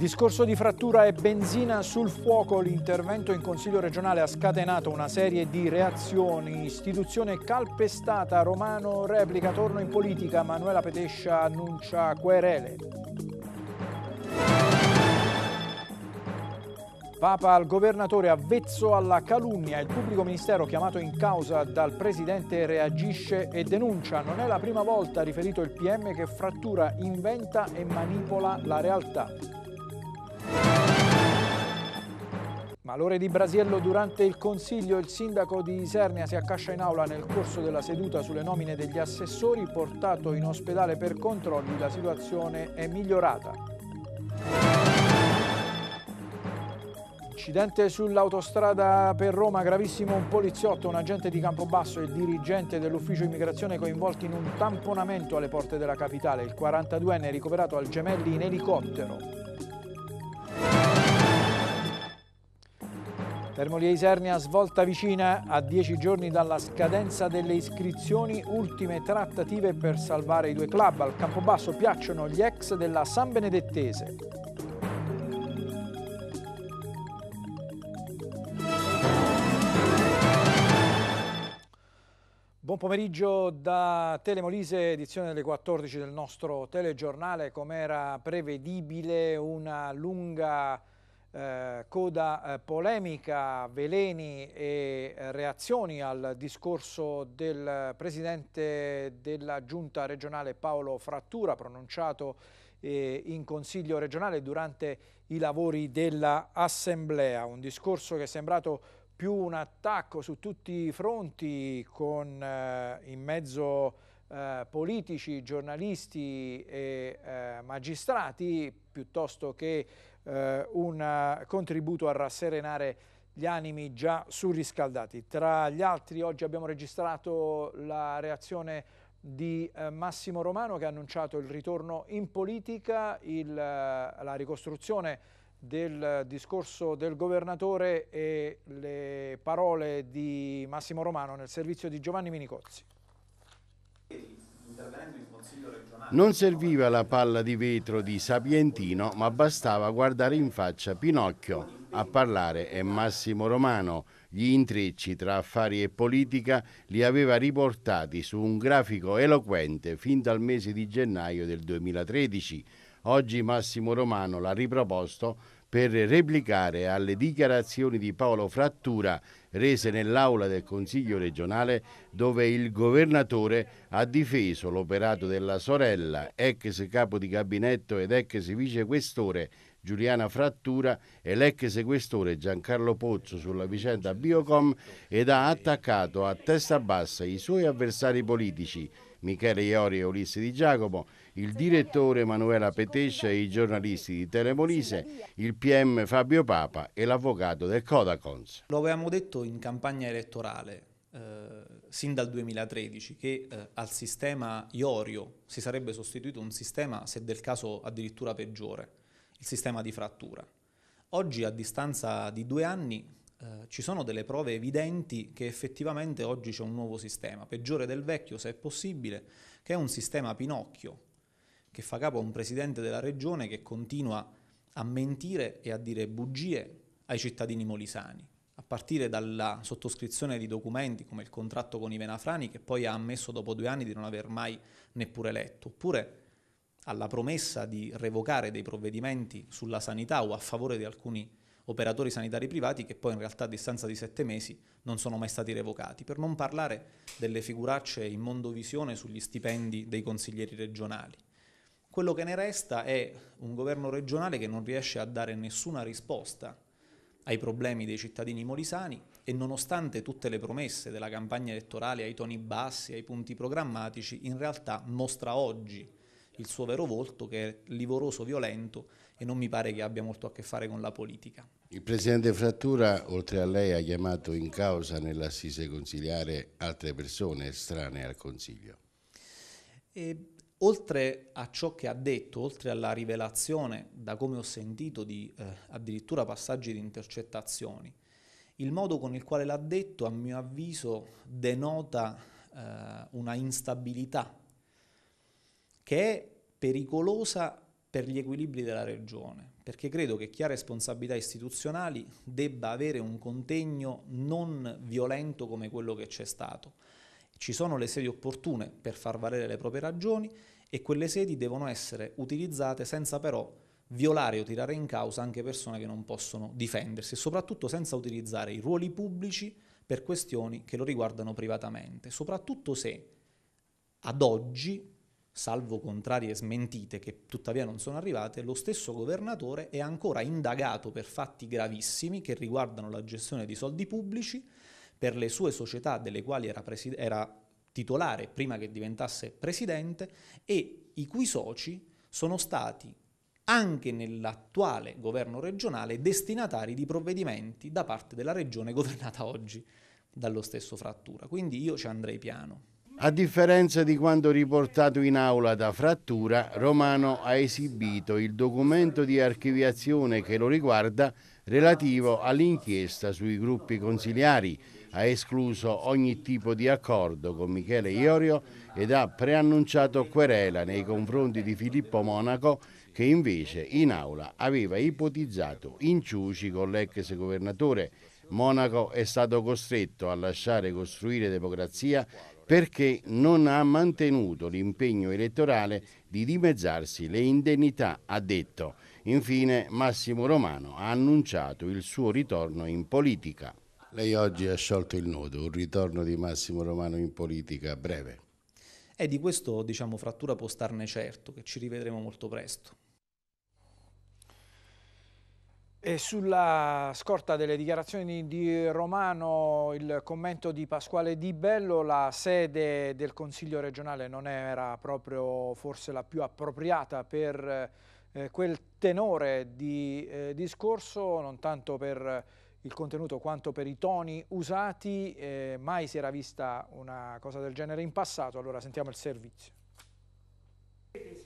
Discorso di frattura e benzina sul fuoco, l'intervento in Consiglio regionale ha scatenato una serie di reazioni, istituzione calpestata, Romano replica, torno in politica, Manuela Petescia annuncia querele. Papa al governatore avvezzo alla calunnia, il pubblico ministero chiamato in causa dal presidente reagisce e denuncia. Non è la prima volta, riferito il PM, che frattura, inventa e manipola la realtà. Malore di Brasiello durante il Consiglio il sindaco di Isernia si accascia in aula nel corso della seduta sulle nomine degli assessori portato in ospedale per controlli la situazione è migliorata. Incidente sull'autostrada per Roma, gravissimo un poliziotto, un agente di Campobasso e il dirigente dell'ufficio immigrazione coinvolti in un tamponamento alle porte della capitale. Il 42enne è ricoverato al Gemelli in elicottero. Termoli Isernia svolta vicina a dieci giorni dalla scadenza delle iscrizioni, ultime trattative per salvare i due club. Al Campobasso piacciono gli ex della San Benedettese. Buon pomeriggio da Telemolise, edizione delle 14 del nostro telegiornale. Come era prevedibile, una lunga eh, coda eh, polemica, veleni e eh, reazioni al discorso del Presidente della Giunta regionale Paolo Frattura pronunciato eh, in Consiglio regionale durante i lavori dell'Assemblea. Un discorso che è sembrato più un attacco su tutti i fronti con eh, in mezzo eh, politici, giornalisti e magistrati piuttosto che eh, un contributo a rasserenare gli animi già surriscaldati. Tra gli altri oggi abbiamo registrato la reazione di eh, Massimo Romano che ha annunciato il ritorno in politica, il, eh, la ricostruzione del discorso del governatore e le parole di Massimo Romano nel servizio di Giovanni Minicozzi. Non serviva la palla di vetro di Sapientino, ma bastava guardare in faccia Pinocchio. A parlare è Massimo Romano. Gli intrecci tra affari e politica li aveva riportati su un grafico eloquente fin dal mese di gennaio del 2013. Oggi Massimo Romano l'ha riproposto per replicare alle dichiarazioni di Paolo Frattura rese nell'aula del Consiglio regionale dove il governatore ha difeso l'operato della sorella, ex capo di gabinetto ed ex vicequestore Giuliana Frattura e l'ex questore Giancarlo Pozzo sulla vicenda Biocom ed ha attaccato a testa bassa i suoi avversari politici Michele Iori e Ulisse Di Giacomo il direttore Emanuela Petescia e i giornalisti di Telemonise, il PM Fabio Papa e l'avvocato del Codacons. Lo avevamo detto in campagna elettorale, eh, sin dal 2013 che eh, al sistema Iorio si sarebbe sostituito un sistema, se del caso addirittura peggiore, il sistema di frattura. Oggi, a distanza di due anni, eh, ci sono delle prove evidenti che effettivamente oggi c'è un nuovo sistema, peggiore del vecchio se è possibile, che è un sistema Pinocchio, che fa capo a un presidente della regione che continua a mentire e a dire bugie ai cittadini molisani, a partire dalla sottoscrizione di documenti come il contratto con i Venafrani che poi ha ammesso dopo due anni di non aver mai neppure letto, oppure alla promessa di revocare dei provvedimenti sulla sanità o a favore di alcuni operatori sanitari privati che poi in realtà a distanza di sette mesi non sono mai stati revocati, per non parlare delle figuracce in mondovisione sugli stipendi dei consiglieri regionali. Quello che ne resta è un governo regionale che non riesce a dare nessuna risposta ai problemi dei cittadini molisani e nonostante tutte le promesse della campagna elettorale ai toni bassi, ai punti programmatici, in realtà mostra oggi il suo vero volto che è livoroso, violento e non mi pare che abbia molto a che fare con la politica. Il Presidente Frattura, oltre a lei, ha chiamato in causa nell'assise consiliare altre persone strane al Consiglio. E oltre a ciò che ha detto, oltre alla rivelazione, da come ho sentito di eh, addirittura passaggi di intercettazioni, il modo con il quale l'ha detto, a mio avviso, denota eh, una instabilità che è pericolosa per gli equilibri della regione, perché credo che chi ha responsabilità istituzionali debba avere un contegno non violento come quello che c'è stato ci sono le sedi opportune per far valere le proprie ragioni e quelle sedi devono essere utilizzate senza però violare o tirare in causa anche persone che non possono difendersi e soprattutto senza utilizzare i ruoli pubblici per questioni che lo riguardano privatamente, soprattutto se ad oggi, salvo contrarie smentite che tuttavia non sono arrivate, lo stesso governatore è ancora indagato per fatti gravissimi che riguardano la gestione di soldi pubblici per le sue società delle quali era, era titolare prima che diventasse presidente e i cui soci sono stati anche nell'attuale governo regionale destinatari di provvedimenti da parte della regione governata oggi dallo stesso Frattura. Quindi io ci andrei piano. A differenza di quanto riportato in aula da Frattura, Romano ha esibito il documento di archiviazione che lo riguarda relativo all'inchiesta sui gruppi consiliari ha escluso ogni tipo di accordo con Michele Iorio ed ha preannunciato querela nei confronti di Filippo Monaco che invece in aula aveva ipotizzato inciuci con l'ex governatore. Monaco è stato costretto a lasciare costruire democrazia perché non ha mantenuto l'impegno elettorale di dimezzarsi le indennità, ha detto. Infine Massimo Romano ha annunciato il suo ritorno in politica. Lei oggi ha sciolto il nodo, un ritorno di Massimo Romano in politica breve. E di questo, diciamo, frattura può starne certo, che ci rivedremo molto presto. E sulla scorta delle dichiarazioni di Romano, il commento di Pasquale Di Bello, la sede del Consiglio regionale non era proprio forse la più appropriata per eh, quel tenore di eh, discorso, non tanto per il contenuto quanto per i toni usati, eh, mai si era vista una cosa del genere in passato, allora sentiamo il servizio.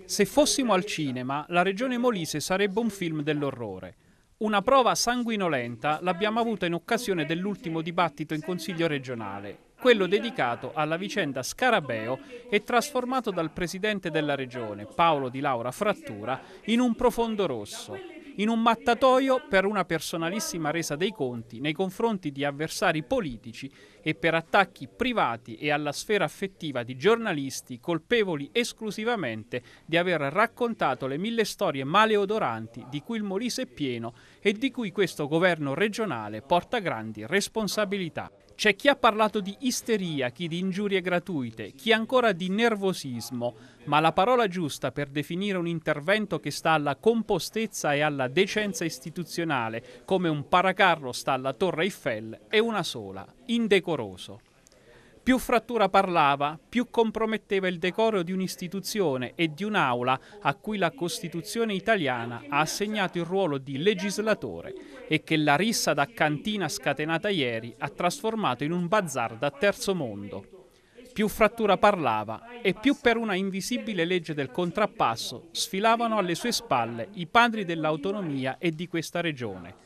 Se fossimo al cinema, La Regione Molise sarebbe un film dell'orrore. Una prova sanguinolenta l'abbiamo avuta in occasione dell'ultimo dibattito in Consiglio regionale, quello dedicato alla vicenda Scarabeo e trasformato dal presidente della regione, Paolo Di Laura Frattura, in un profondo rosso in un mattatoio per una personalissima resa dei conti nei confronti di avversari politici e per attacchi privati e alla sfera affettiva di giornalisti colpevoli esclusivamente di aver raccontato le mille storie maleodoranti di cui il Molise è pieno e di cui questo governo regionale porta grandi responsabilità. C'è chi ha parlato di isteria, chi di ingiurie gratuite, chi ancora di nervosismo, ma la parola giusta per definire un intervento che sta alla compostezza e alla decenza istituzionale, come un paracarro sta alla Torre Eiffel, è una sola, indecoroso. Più Frattura parlava, più comprometteva il decoro di un'istituzione e di un'aula a cui la Costituzione italiana ha assegnato il ruolo di legislatore e che la rissa da cantina scatenata ieri ha trasformato in un bazar da terzo mondo. Più Frattura parlava e più per una invisibile legge del contrappasso sfilavano alle sue spalle i padri dell'autonomia e di questa regione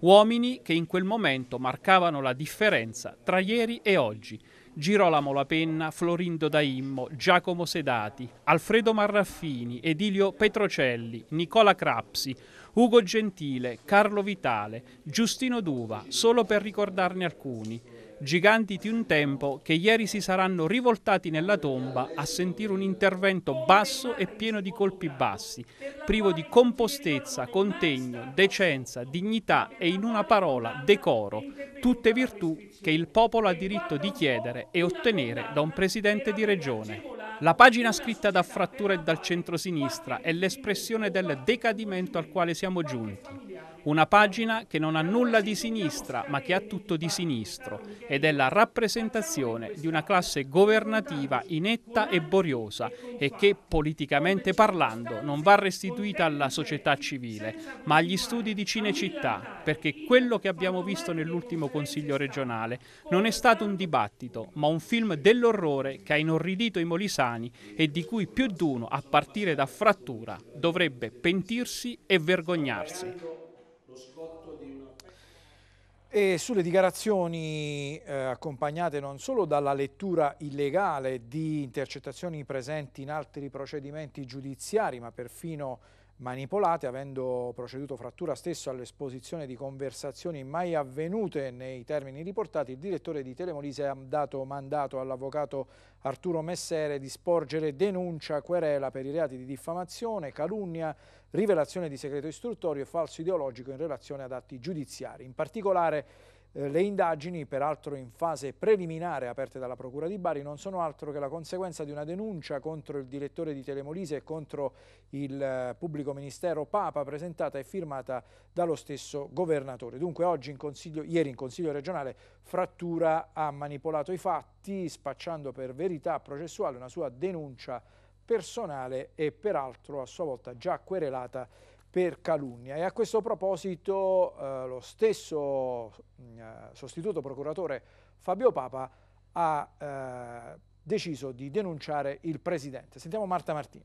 Uomini che in quel momento marcavano la differenza tra ieri e oggi. Girolamo Lapenna, Florindo Daimmo, Giacomo Sedati, Alfredo Marraffini, Edilio Petrocelli, Nicola Crapsi, Ugo Gentile, Carlo Vitale, Giustino Duva, solo per ricordarne alcuni giganti di un tempo che ieri si saranno rivoltati nella tomba a sentire un intervento basso e pieno di colpi bassi, privo di compostezza, contegno, decenza, dignità e in una parola decoro, tutte virtù che il popolo ha diritto di chiedere e ottenere da un presidente di regione. La pagina scritta da Frattura e dal centrosinistra è l'espressione del decadimento al quale siamo giunti. Una pagina che non ha nulla di sinistra, ma che ha tutto di sinistro, ed è la rappresentazione di una classe governativa inetta e boriosa e che, politicamente parlando, non va restituita alla società civile, ma agli studi di Cinecittà, perché quello che abbiamo visto nell'ultimo Consiglio regionale non è stato un dibattito, ma un film dell'orrore che ha inorridito i molisani e di cui più d'uno, a partire da Frattura, dovrebbe pentirsi e vergognarsi e sulle dichiarazioni eh, accompagnate non solo dalla lettura illegale di intercettazioni presenti in altri procedimenti giudiziari ma perfino manipolate, avendo proceduto frattura stesso all'esposizione di conversazioni mai avvenute nei termini riportati, il direttore di Telemolise ha dato mandato all'avvocato Arturo Messere di sporgere denuncia querela per i reati di diffamazione, calunnia, rivelazione di segreto istruttorio e falso ideologico in relazione ad atti giudiziari. In particolare eh, le indagini, peraltro in fase preliminare aperte dalla Procura di Bari, non sono altro che la conseguenza di una denuncia contro il direttore di Telemolise e contro il eh, pubblico ministero Papa presentata e firmata dallo stesso governatore. Dunque oggi in consiglio, ieri in Consiglio regionale Frattura ha manipolato i fatti spacciando per verità processuale una sua denuncia personale e peraltro a sua volta già querelata per calunnia e a questo proposito eh, lo stesso mh, mm, sostituto procuratore Fabio Papa ha eh, deciso di denunciare il presidente. Sentiamo Marta Martino.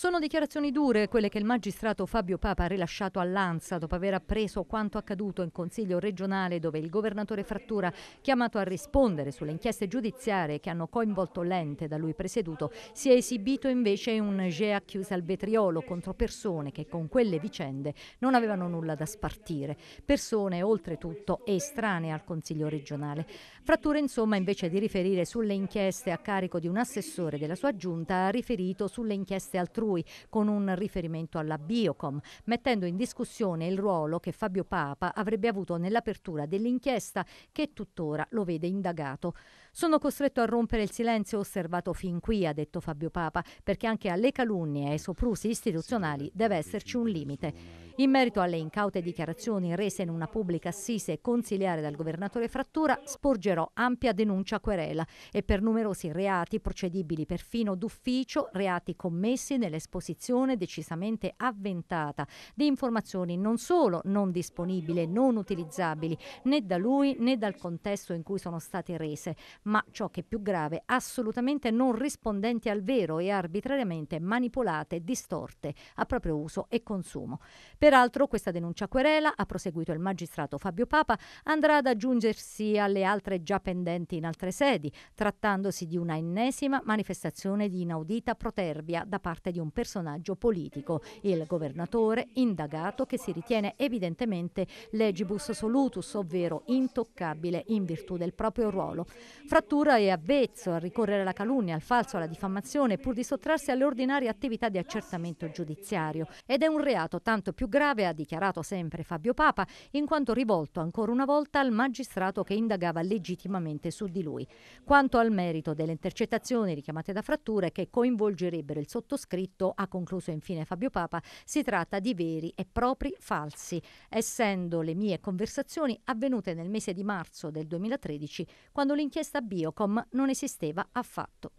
Sono dichiarazioni dure quelle che il magistrato Fabio Papa ha rilasciato all'Ansa dopo aver appreso quanto accaduto in Consiglio regionale dove il governatore Frattura, chiamato a rispondere sulle inchieste giudiziarie che hanno coinvolto l'ente da lui presieduto, si è esibito invece in un GEA chiusa al vetriolo contro persone che con quelle vicende non avevano nulla da spartire, persone oltretutto estranee al Consiglio regionale. Frattura insomma invece di riferire sulle inchieste a carico di un assessore della sua giunta ha riferito sulle inchieste altrui lui con un riferimento alla Biocom, mettendo in discussione il ruolo che Fabio Papa avrebbe avuto nell'apertura dell'inchiesta che tuttora lo vede indagato. Sono costretto a rompere il silenzio osservato fin qui, ha detto Fabio Papa, perché anche alle calunnie e ai soprusi istituzionali deve esserci un limite. In merito alle incaute dichiarazioni rese in una pubblica assise e consiliare dal governatore Frattura, sporgerò ampia denuncia querela e per numerosi reati procedibili perfino d'ufficio, reati commessi nell'esposizione decisamente avventata di informazioni non solo non disponibili, non utilizzabili né da lui né dal contesto in cui sono state rese, ma ciò che è più grave, assolutamente non rispondenti al vero e arbitrariamente manipolate, distorte a proprio uso e consumo. Peraltro questa denuncia querela, ha proseguito il magistrato Fabio Papa, andrà ad aggiungersi alle altre già pendenti in altre sedi, trattandosi di una ennesima manifestazione di inaudita protervia da parte di un personaggio politico, il governatore indagato che si ritiene evidentemente legibus solutus, ovvero intoccabile in virtù del proprio ruolo. Frattura è avvezzo a ricorrere alla calunnia, al falso, alla diffamazione, pur di sottrarsi alle ordinarie attività di accertamento giudiziario. Ed è un reato tanto più grave, ha dichiarato sempre Fabio Papa, in quanto rivolto ancora una volta al magistrato che indagava legittimamente su di lui. Quanto al merito delle intercettazioni richiamate da fratture che coinvolgerebbero il sottoscritto, ha concluso infine Fabio Papa, si tratta di veri e propri falsi, essendo le mie conversazioni avvenute nel mese di marzo del 2013, quando l'inchiesta questa Biocom non esisteva affatto.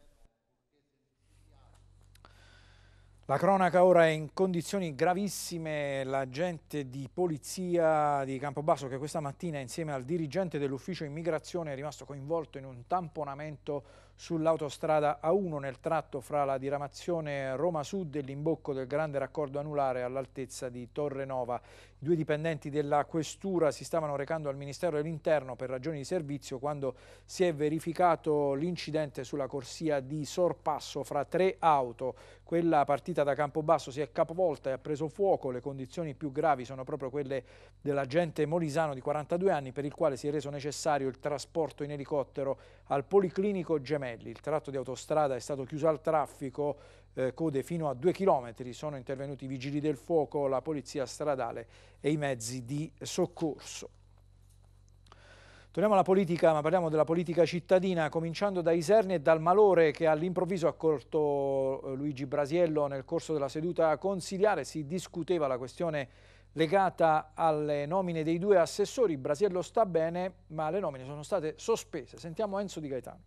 La cronaca ora è in condizioni gravissime, l'agente di polizia di Campobasso che questa mattina insieme al dirigente dell'ufficio immigrazione è rimasto coinvolto in un tamponamento sull'autostrada A1 nel tratto fra la diramazione Roma Sud e l'imbocco del grande raccordo anulare all'altezza di Torre Nova. Due dipendenti della questura si stavano recando al Ministero dell'Interno per ragioni di servizio quando si è verificato l'incidente sulla corsia di sorpasso fra tre auto. Quella partita da Campobasso si è capovolta e ha preso fuoco. Le condizioni più gravi sono proprio quelle dell'agente Molisano di 42 anni per il quale si è reso necessario il trasporto in elicottero al Policlinico Gemelli. Il tratto di autostrada è stato chiuso al traffico eh, code fino a due chilometri, sono intervenuti i vigili del fuoco, la polizia stradale e i mezzi di soccorso. Torniamo alla politica, ma parliamo della politica cittadina, cominciando da Iserni e dal malore che all'improvviso ha colto eh, Luigi Brasiello nel corso della seduta consiliare. Si discuteva la questione legata alle nomine dei due assessori. Brasiello sta bene, ma le nomine sono state sospese. Sentiamo Enzo Di Gaetano.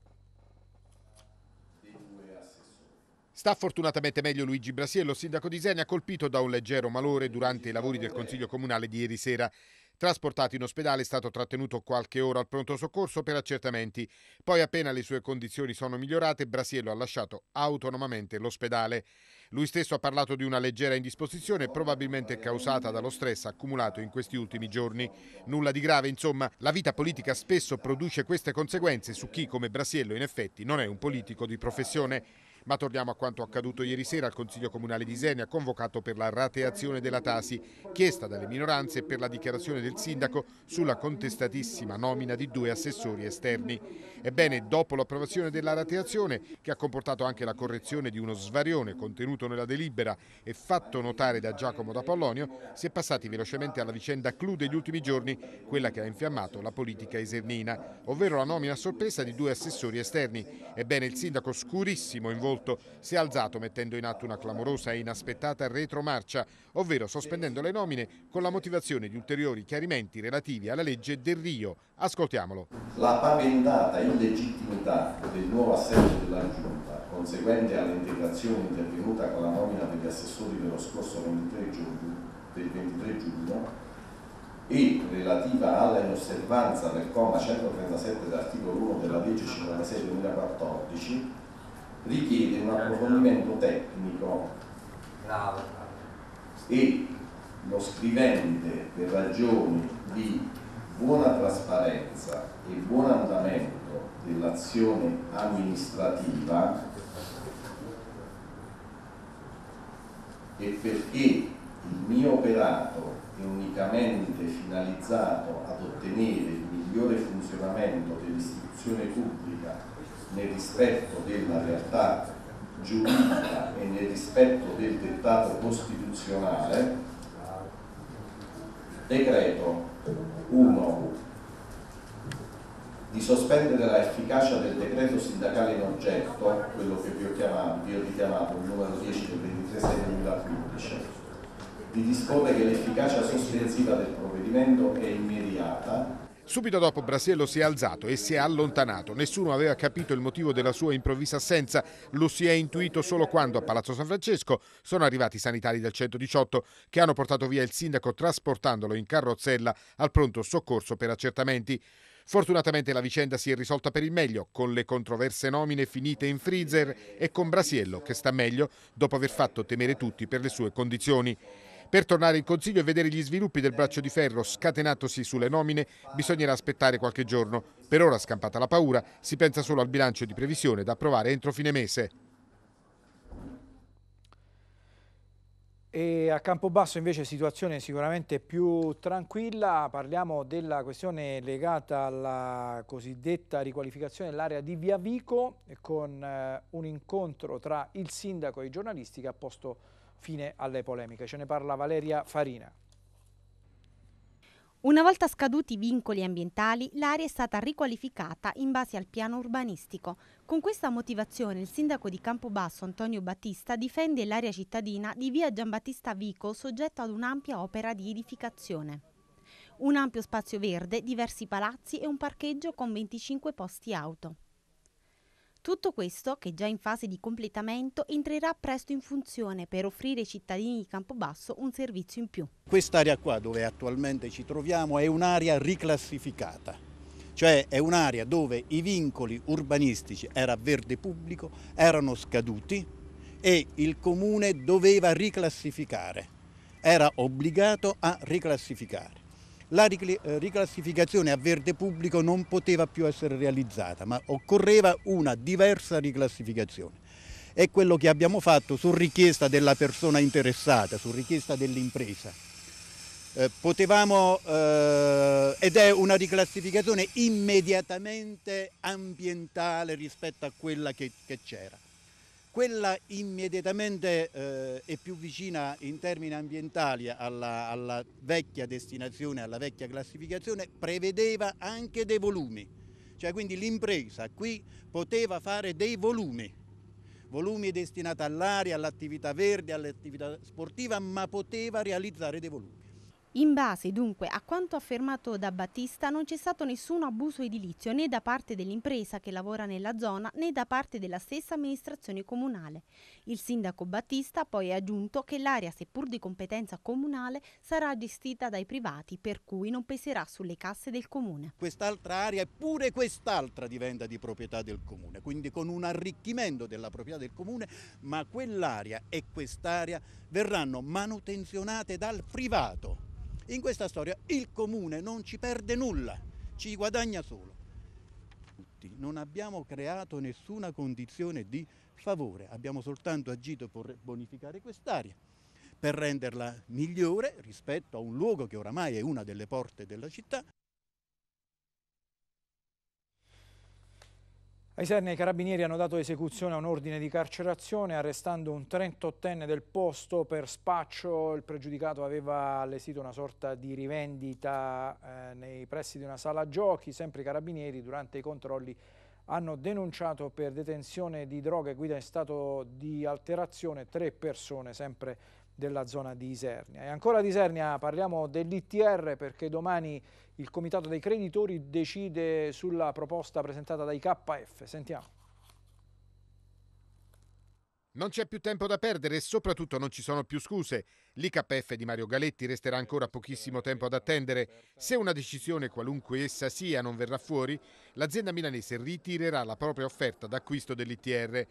Sta fortunatamente meglio Luigi Brasiello, sindaco di Zenia, colpito da un leggero malore durante i lavori del Consiglio Comunale di ieri sera. Trasportato in ospedale è stato trattenuto qualche ora al pronto soccorso per accertamenti. Poi appena le sue condizioni sono migliorate, Brasiello ha lasciato autonomamente l'ospedale. Lui stesso ha parlato di una leggera indisposizione probabilmente causata dallo stress accumulato in questi ultimi giorni. Nulla di grave, insomma, la vita politica spesso produce queste conseguenze su chi come Brasiello in effetti non è un politico di professione. Ma torniamo a quanto accaduto ieri sera al Consiglio Comunale di Isenia, convocato per la rateazione della Tasi, chiesta dalle minoranze per la dichiarazione del sindaco sulla contestatissima nomina di due assessori esterni. Ebbene, dopo l'approvazione della rateazione, che ha comportato anche la correzione di uno svarione contenuto nella delibera e fatto notare da Giacomo D'Apollonio, si è passati velocemente alla vicenda clou degli ultimi giorni, quella che ha infiammato la politica esernina, ovvero la nomina a sorpresa di due assessori esterni. Ebbene, il sindaco scurissimo in volo ascolto, si è alzato mettendo in atto una clamorosa e inaspettata retromarcia, ovvero sospendendo le nomine con la motivazione di ulteriori chiarimenti relativi alla legge del Rio. Ascoltiamolo. La paventata illegittimità del nuovo assetto della Giunta, conseguente all'integrazione intervenuta con la nomina degli assessori dello scorso 23 giugno, del 23 giugno e relativa alla inosservanza del comma 137 dell'articolo 1 della legge 56 2014 richiede un approfondimento tecnico e lo scrivente per ragioni di buona trasparenza e buon andamento dell'azione amministrativa e perché il mio operato è unicamente finalizzato ad ottenere il migliore funzionamento dell'istituzione pubblica nel rispetto della realtà giuridica e nel rispetto del dettato costituzionale, decreto 1 di sospendere l'efficacia del decreto sindacale in oggetto, quello che vi ho chiamato, vi ho richiamato, il numero 10 del 23 settembre 2015, di disporre che l'efficacia sospensiva del provvedimento è immediata Subito dopo Brasiello si è alzato e si è allontanato. Nessuno aveva capito il motivo della sua improvvisa assenza. Lo si è intuito solo quando a Palazzo San Francesco sono arrivati i sanitari del 118 che hanno portato via il sindaco trasportandolo in carrozzella al pronto soccorso per accertamenti. Fortunatamente la vicenda si è risolta per il meglio, con le controverse nomine finite in freezer e con Brasiello che sta meglio dopo aver fatto temere tutti per le sue condizioni. Per tornare in Consiglio e vedere gli sviluppi del braccio di ferro scatenatosi sulle nomine bisognerà aspettare qualche giorno. Per ora, scampata la paura, si pensa solo al bilancio di previsione da approvare entro fine mese. E a Campobasso invece situazione sicuramente più tranquilla, parliamo della questione legata alla cosiddetta riqualificazione dell'area di Via Vico con eh, un incontro tra il sindaco e i giornalisti che ha posto fine alle polemiche. Ce ne parla Valeria Farina. Una volta scaduti i vincoli ambientali, l'area è stata riqualificata in base al piano urbanistico. Con questa motivazione il sindaco di Campobasso Antonio Battista difende l'area cittadina di via Giambattista Vico soggetta ad un'ampia opera di edificazione. Un ampio spazio verde, diversi palazzi e un parcheggio con 25 posti auto. Tutto questo, che è già in fase di completamento, entrerà presto in funzione per offrire ai cittadini di Campobasso un servizio in più. Quest'area qua dove attualmente ci troviamo è un'area riclassificata, cioè è un'area dove i vincoli urbanistici, era verde pubblico, erano scaduti e il comune doveva riclassificare, era obbligato a riclassificare la eh, riclassificazione a verde pubblico non poteva più essere realizzata, ma occorreva una diversa riclassificazione. È quello che abbiamo fatto su richiesta della persona interessata, su richiesta dell'impresa. Eh, potevamo, eh, ed è una riclassificazione immediatamente ambientale rispetto a quella che c'era quella immediatamente eh, è più vicina in termini ambientali alla, alla, vecchia destinazione, alla vecchia classificazione, prevedeva anche dei volumi, cioè quindi l'impresa qui poteva fare dei volumi, volumi destinati all'aria, all'attività verde, all'attività sportiva, ma poteva realizzare dei volumi. In base dunque a quanto affermato da Battista non c'è stato nessun abuso edilizio né da parte dell'impresa che lavora nella zona né da parte della stessa amministrazione comunale. Il sindaco Battista poi ha aggiunto che l'area seppur di competenza comunale sarà gestita dai privati per cui non peserà sulle casse del comune. Quest'altra area e pure quest'altra diventa di proprietà del comune, quindi con un arricchimento della proprietà del comune, ma quell'area e quest'area verranno manutenzionate dal privato in questa storia il comune non ci perde nulla, ci guadagna solo. Tutti. Non abbiamo creato nessuna condizione di favore, abbiamo soltanto agito per bonificare quest'area, per renderla migliore rispetto a un luogo che oramai è una delle porte della città A Serni i carabinieri hanno dato esecuzione a un ordine di carcerazione arrestando un 38enne del posto per spaccio. Il pregiudicato aveva allestito una sorta di rivendita eh, nei pressi di una sala giochi. Sempre i carabinieri durante i controlli hanno denunciato per detenzione di droga e guida in stato di alterazione tre persone sempre della zona di Isernia. E ancora di Isernia parliamo dell'ITR perché domani il comitato dei creditori decide sulla proposta presentata dai KF. Sentiamo. Non c'è più tempo da perdere e soprattutto non ci sono più scuse. L'IKF di Mario Galetti resterà ancora pochissimo tempo ad attendere. Se una decisione, qualunque essa sia, non verrà fuori, l'azienda milanese ritirerà la propria offerta d'acquisto dell'ITR.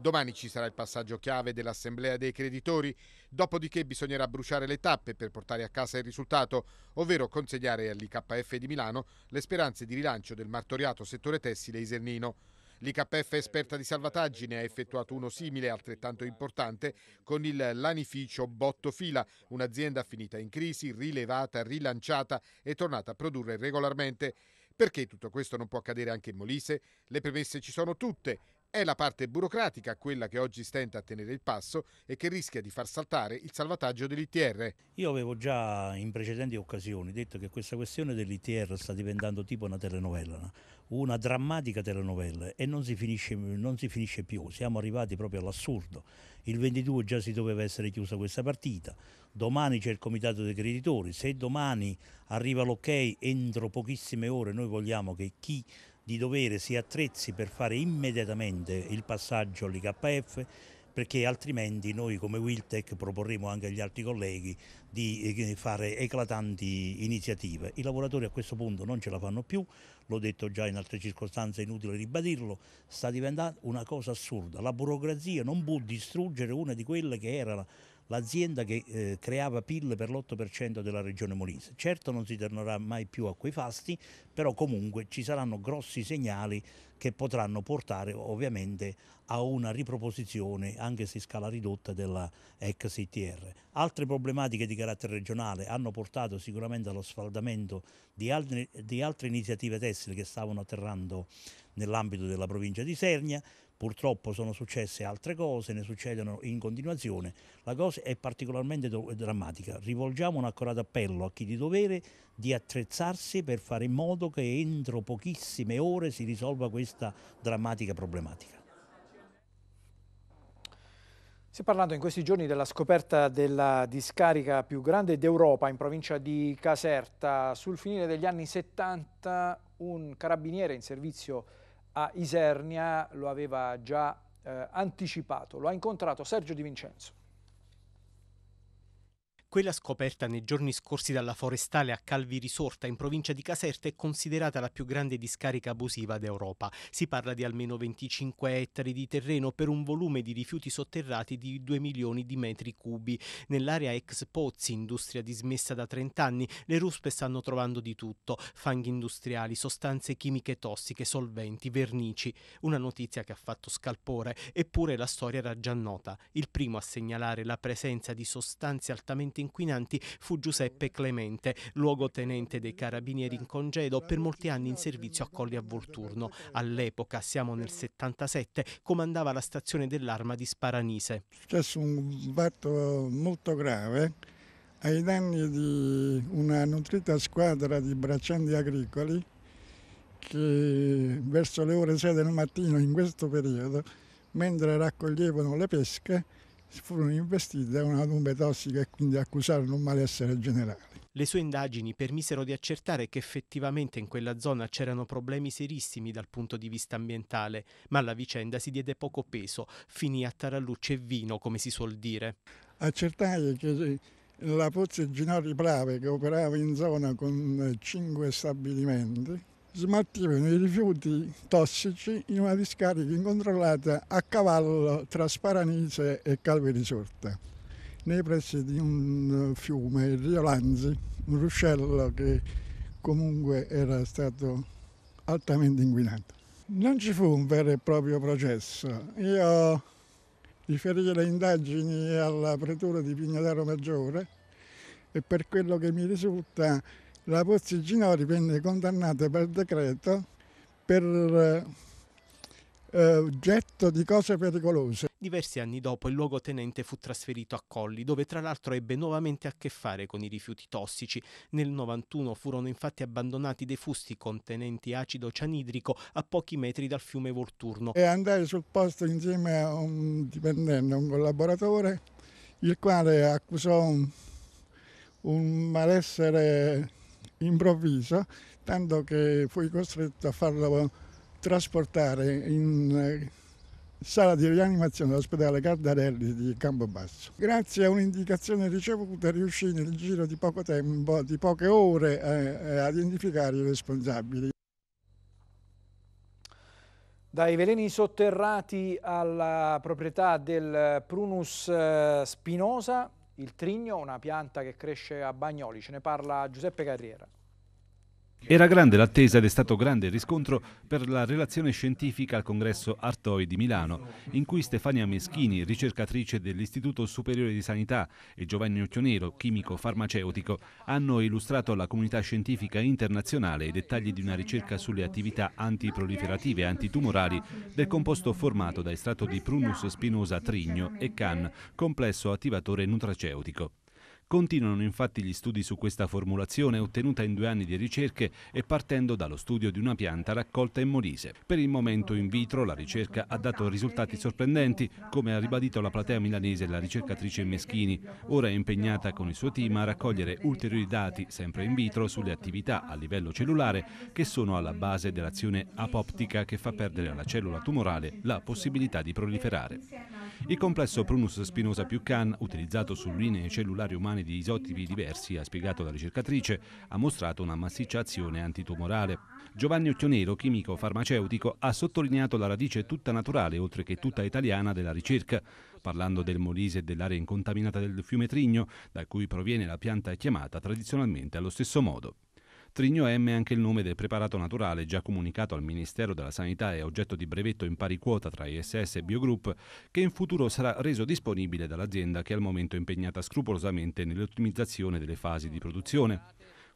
Domani ci sarà il passaggio chiave dell'Assemblea dei creditori, dopodiché bisognerà bruciare le tappe per portare a casa il risultato, ovvero consegnare all'IKF di Milano le speranze di rilancio del martoriato settore tessile isernino. L'IKF esperta di salvataggi ne ha effettuato uno simile, altrettanto importante, con il lanificio Bottofila, un'azienda finita in crisi, rilevata, rilanciata e tornata a produrre regolarmente. Perché tutto questo non può accadere anche in Molise? Le premesse ci sono tutte. È la parte burocratica quella che oggi stenta a tenere il passo e che rischia di far saltare il salvataggio dell'ITR. Io avevo già in precedenti occasioni detto che questa questione dell'ITR sta diventando tipo una telenovela, una drammatica telenovela e non si finisce, non si finisce più, siamo arrivati proprio all'assurdo. Il 22 già si doveva essere chiusa questa partita, domani c'è il comitato dei creditori, se domani arriva l'ok entro pochissime ore noi vogliamo che chi di dovere si attrezzi per fare immediatamente il passaggio all'IKF perché altrimenti noi come Wiltec proporremo anche agli altri colleghi di eh, fare eclatanti iniziative. I lavoratori a questo punto non ce la fanno più, l'ho detto già in altre circostanze, è inutile ribadirlo, sta diventando una cosa assurda. La burocrazia non può distruggere una di quelle che era l'azienda che eh, creava PIL per l'8% della regione Molise. Certo non si tornerà mai più a quei fasti, però comunque ci saranno grossi segnali che potranno portare ovviamente a una riproposizione, anche se in scala ridotta, della ex ITR. Altre problematiche di carattere regionale hanno portato sicuramente allo sfaldamento di, altri, di altre iniziative tessili che stavano atterrando nell'ambito della provincia di Sernia, Purtroppo sono successe altre cose, ne succedono in continuazione. La cosa è particolarmente drammatica. Rivolgiamo un accorato appello a chi di dovere di attrezzarsi per fare in modo che entro pochissime ore si risolva questa drammatica problematica. Si è parlato in questi giorni della scoperta della discarica più grande d'Europa in provincia di Caserta. Sul finire degli anni 70 un carabiniere in servizio a Isernia lo aveva già eh, anticipato, lo ha incontrato Sergio Di Vincenzo. Quella scoperta nei giorni scorsi dalla forestale a Calvi Risorta in provincia di Caserta è considerata la più grande discarica abusiva d'Europa. Si parla di almeno 25 ettari di terreno per un volume di rifiuti sotterrati di 2 milioni di metri cubi. Nell'area ex Pozzi, industria dismessa da 30 anni, le ruspe stanno trovando di tutto: fanghi industriali, sostanze chimiche tossiche, solventi, vernici. Una notizia che ha fatto scalpore, eppure la storia era già nota. Il primo a segnalare la presenza di sostanze altamente impianti inquinanti fu Giuseppe Clemente, luogotenente dei carabinieri in congedo per molti anni in servizio a Colli a Volturno. All'epoca, siamo nel 77, comandava la stazione dell'arma di Sparanise. È successo un fatto molto grave ai danni di una nutrita squadra di braccianti agricoli che verso le ore 6 del mattino in questo periodo, mentre raccoglievano le pesche, furono investiti da una nube tossica e quindi accusarono un malessere generale. Le sue indagini permisero di accertare che effettivamente in quella zona c'erano problemi serissimi dal punto di vista ambientale, ma alla vicenda si diede poco peso, finì a tarallucce e vino, come si suol dire. Accertare che eh, la Pozzi Ginori Prave, che operava in zona con eh, cinque stabilimenti, smaltivano i rifiuti tossici in una discarica incontrollata a cavallo tra Sparanise e Calverisorta, nei pressi di un eh, fiume, il Rio Lanzi, un ruscello che comunque era stato altamente inquinato. Non ci fu un vero e proprio processo. Io riferii le indagini alla pretura di Pignataro Maggiore e per quello che mi risulta la Postiginori venne condannata per decreto per oggetto eh, di cose pericolose. Diversi anni dopo il luogotenente fu trasferito a Colli, dove tra l'altro ebbe nuovamente a che fare con i rifiuti tossici. Nel 91 furono infatti abbandonati dei fusti contenenti acido cianidrico a pochi metri dal fiume Volturno. E andai sul posto insieme a un dipendente, un collaboratore, il quale accusò un, un malessere improvviso, tanto che fui costretto a farlo trasportare in eh, sala di rianimazione dell'ospedale Cardarelli di Campobasso. Grazie a un'indicazione ricevuta riuscì nel giro di poco tempo, di poche ore, eh, eh a identificare i responsabili. Dai veleni sotterrati alla proprietà del eh, Prunus Spinosa, il trigno, una pianta che cresce a Bagnoli. Ce ne parla Giuseppe Carriera. Era grande l'attesa ed è stato grande il riscontro per la relazione scientifica al congresso Artoi di Milano, in cui Stefania Meschini, ricercatrice dell'Istituto Superiore di Sanità, e Giovanni Occhionero, chimico farmaceutico, hanno illustrato alla comunità scientifica internazionale i dettagli di una ricerca sulle attività antiproliferative e antitumorali del composto formato da estratto di Prunus spinosa trigno e CAN, complesso attivatore nutraceutico. Continuano infatti gli studi su questa formulazione ottenuta in due anni di ricerche e partendo dallo studio di una pianta raccolta in Molise. Per il momento in vitro la ricerca ha dato risultati sorprendenti, come ha ribadito la platea milanese la ricercatrice Meschini, ora è impegnata con il suo team a raccogliere ulteriori dati, sempre in vitro, sulle attività a livello cellulare che sono alla base dell'azione apoptica che fa perdere alla cellula tumorale la possibilità di proliferare. Il complesso Prunus spinosa più can, utilizzato su linee cellulari umane umane di isotipi diversi, ha spiegato la ricercatrice, ha mostrato una massiccia azione antitumorale. Giovanni Occhionero, chimico farmaceutico, ha sottolineato la radice tutta naturale, oltre che tutta italiana, della ricerca, parlando del Molise e dell'area incontaminata del fiume Trigno, da cui proviene la pianta chiamata tradizionalmente allo stesso modo. Trigno M è anche il nome del preparato naturale già comunicato al Ministero della Sanità e oggetto di brevetto in pari quota tra ISS e Biogroup, che in futuro sarà reso disponibile dall'azienda che al momento è impegnata scrupolosamente nell'ottimizzazione delle fasi di produzione.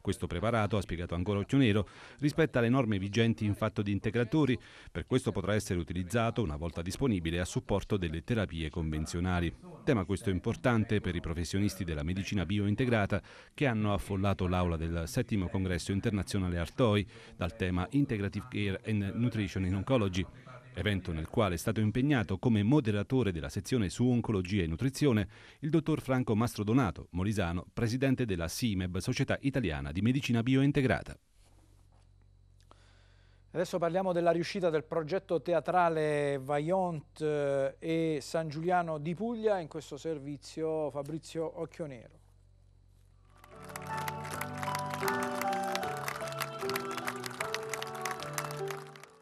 Questo preparato, ha spiegato ancora Occhio Nero, rispetta le norme vigenti in fatto di integratori, per questo potrà essere utilizzato, una volta disponibile, a supporto delle terapie convenzionali. Tema questo importante per i professionisti della medicina biointegrata che hanno affollato l'aula del settimo congresso internazionale Artoi dal tema Integrative Care and Nutrition in Oncology evento nel quale è stato impegnato come moderatore della sezione su oncologia e nutrizione il dottor Franco Mastrodonato, molisano, presidente della SIMEB, Società Italiana di Medicina Biointegrata. Adesso parliamo della riuscita del progetto teatrale Vaillant eh, e San Giuliano di Puglia, in questo servizio Fabrizio Occhionero.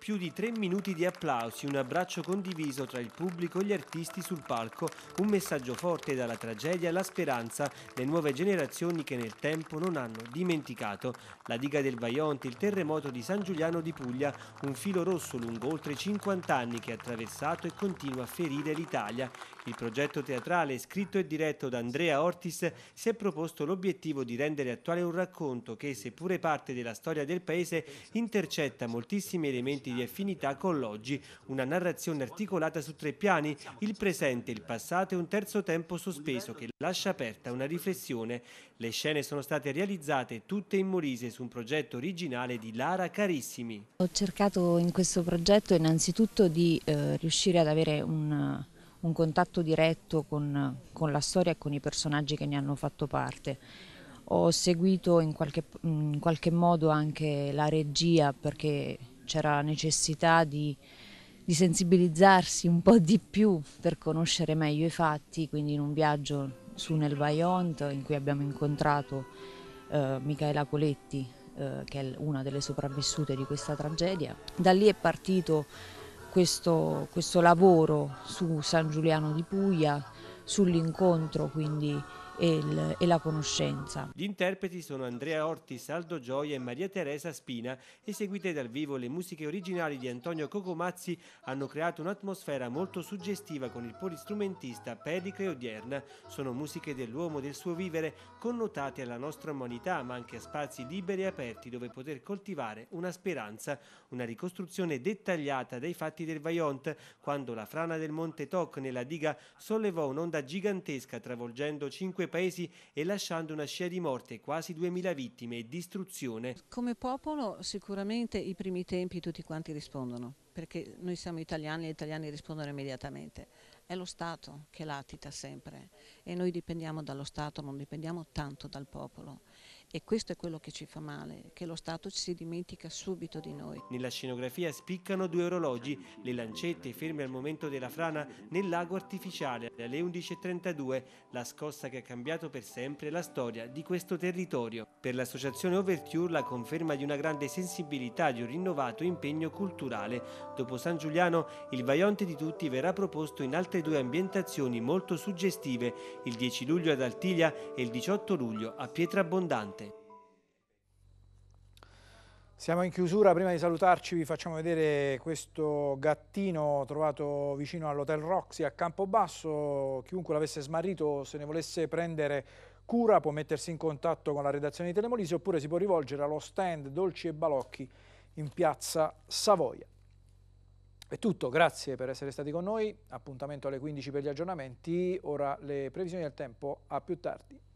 più di tre minuti di applausi, un abbraccio condiviso tra il pubblico e gli artisti sul palco, un messaggio forte dalla tragedia alla speranza, le nuove generazioni che nel tempo non hanno dimenticato. La diga del Vaionte, il terremoto di San Giuliano di Puglia, un filo rosso lungo oltre 50 anni che ha attraversato e continua a ferire l'Italia. Il progetto teatrale, scritto e diretto da Andrea Ortis, si è proposto l'obiettivo di rendere attuale un racconto che, seppure parte della storia del paese, intercetta moltissimi elementi di affinità con l'oggi, una narrazione articolata su tre piani, il presente, il passato e un terzo tempo sospeso che lascia aperta una riflessione. Le scene sono state realizzate tutte in Molise su un progetto originale di Lara Carissimi. Ho cercato in questo progetto innanzitutto di eh, riuscire ad avere un un contatto diretto con, con, la storia e con i personaggi che ne hanno fatto parte. Ho seguito in qualche, in qualche modo anche la regia perché c'era necessità di, di, sensibilizzarsi un po' di più per conoscere meglio i fatti, quindi in un viaggio su nel Vajont in cui abbiamo incontrato eh, Michaela Coletti, eh, che è una delle sopravvissute di questa tragedia. Da lì è partito questo, questo lavoro su San Giuliano di Puglia, sull'incontro quindi e, il, e la conoscenza. Gli interpreti sono Andrea Ortis, Aldo Gioia e Maria Teresa Spina. Eseguite dal vivo le musiche originali di Antonio Cocomazzi hanno creato un'atmosfera molto suggestiva con il polistrumentista Pedicle Odierna. Sono musiche dell'uomo del suo vivere connotate alla nostra umanità ma anche a spazi liberi e aperti dove poter coltivare una speranza, una ricostruzione dettagliata dei fatti del Vaillant, quando la frana del Monte Toc nella diga sollevò un'onda gigantesca travolgendo cinque paesi e lasciando una scia di morte, quasi 2.000 vittime e distruzione. Come popolo sicuramente i primi tempi tutti quanti rispondono, perché noi siamo italiani e gli italiani rispondono immediatamente. È lo Stato che latita sempre e noi dipendiamo dallo Stato, non dipendiamo tanto dal popolo. E questo è quello che ci fa male, che lo Stato si dimentica subito di noi. Nella scenografia spiccano due orologi, le lancette ferme al momento della frana nel lago artificiale. Alle 11.32 la scossa che ha cambiato per sempre la storia di questo territorio. Per l'associazione Overture la conferma di una grande sensibilità, di un rinnovato impegno culturale. Dopo San Giuliano il Vaionte di tutti verrà proposto in altre due ambientazioni molto suggestive, il 10 luglio ad Altilia e il 18 luglio a Pietrabondante. Siamo in chiusura, prima di salutarci vi facciamo vedere questo gattino trovato vicino all'Hotel Roxy a Campobasso, chiunque l'avesse smarrito se ne volesse prendere cura può mettersi in contatto con la redazione di Telemolisi oppure si può rivolgere allo stand Dolci e Balocchi in piazza Savoia. È tutto, grazie per essere stati con noi, appuntamento alle 15 per gli aggiornamenti, ora le previsioni del tempo, a più tardi.